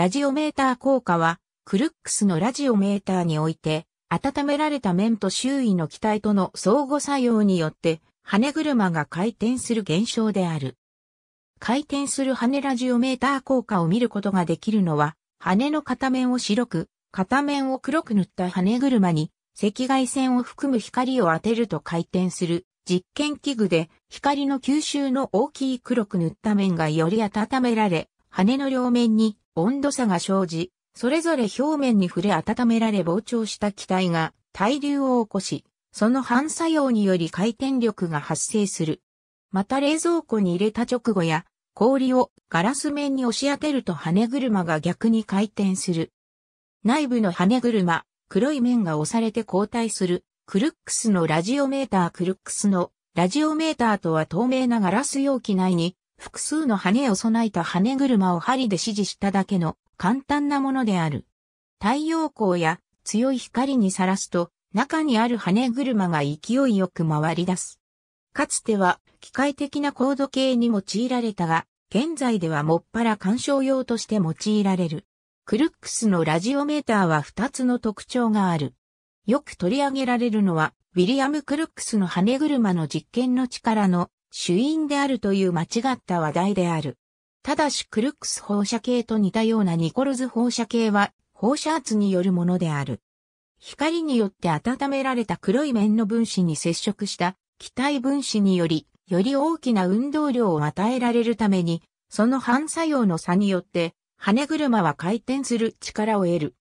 ラジオメーター効果は、クルックスのラジオメーターにおいて、温められた面と周囲の気体との相互作用によって、羽車が回転する現象である。回転する羽ラジオメーター効果を見ることができるのは、羽の片面を白く、片面を黒く塗った羽車に、赤外線を含む光を当てると回転する実験器具で、光の吸収の大きい黒く塗った面がより温められ、羽の両面に温度差が生じ、それぞれ表面に触れ温められ膨張した気体が対流を起こし、その反作用により回転力が発生する。また冷蔵庫に入れた直後や氷をガラス面に押し当てると羽車が逆に回転する。内部の羽車、黒い面が押されて交代する。クルックスのラジオメータークルックスのラジオメーターとは透明なガラス容器内に複数の羽を備えた羽車を針で指示しただけの簡単なものである。太陽光や強い光にさらすと中にある羽車が勢いよく回り出す。かつては機械的な高度計に用いられたが、現在ではもっぱら干渉用として用いられる。クルックスのラジオメーターは2つの特徴がある。よく取り上げられるのは、ウィリアム・クルックスの羽車の実験の力の主因であるという間違った話題である。ただしクルックス放射系と似たようなニコルズ放射系は放射圧によるものである。光によって温められた黒い面の分子に接触した気体分子により、より大きな運動量を与えられるために、その反作用の差によって、羽車は回転する力を得る。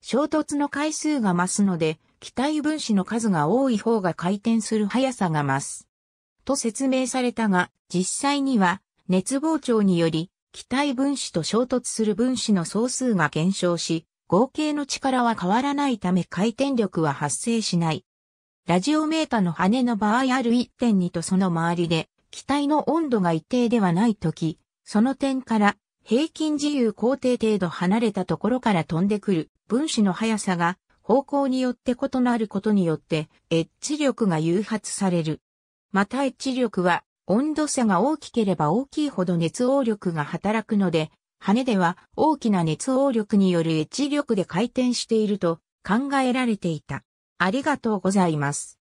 衝突の回数が増すので、気体分子の数が多い方が回転する速さが増す。と説明されたが、実際には熱膨張により気体分子と衝突する分子の総数が減少し、合計の力は変わらないため回転力は発生しない。ラジオメータの羽の場合ある1 2とその周りで気体の温度が一定ではないとき、その点から平均自由工程程度離れたところから飛んでくる分子の速さが方向によって異なることによってエッジ力が誘発される。またエッジ力は温度差が大きければ大きいほど熱応力が働くので、羽では大きな熱応力によるエッジ力で回転していると考えられていた。ありがとうございます。